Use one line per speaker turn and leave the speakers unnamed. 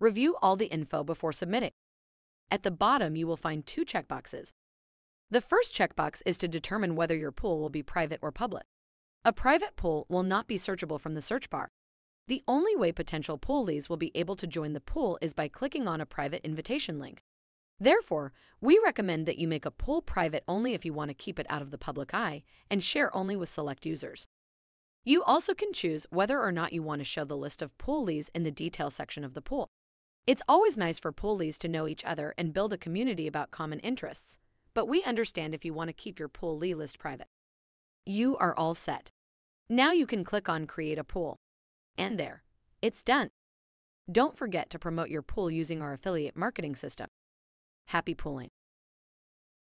Review all the info before submitting. At the bottom, you will find two checkboxes. The first checkbox is to determine whether your pool will be private or public. A private pool will not be searchable from the search bar. The only way potential pool leads will be able to join the pool is by clicking on a private invitation link. Therefore, we recommend that you make a pool private only if you want to keep it out of the public eye and share only with select users. You also can choose whether or not you want to show the list of pool leads in the detail section of the pool. It's always nice for poolies to know each other and build a community about common interests, but we understand if you want to keep your pulley list private. You are all set. Now you can click on Create a Pool. And there, it's done. Don't forget to promote your pool using our affiliate marketing system. Happy pooling.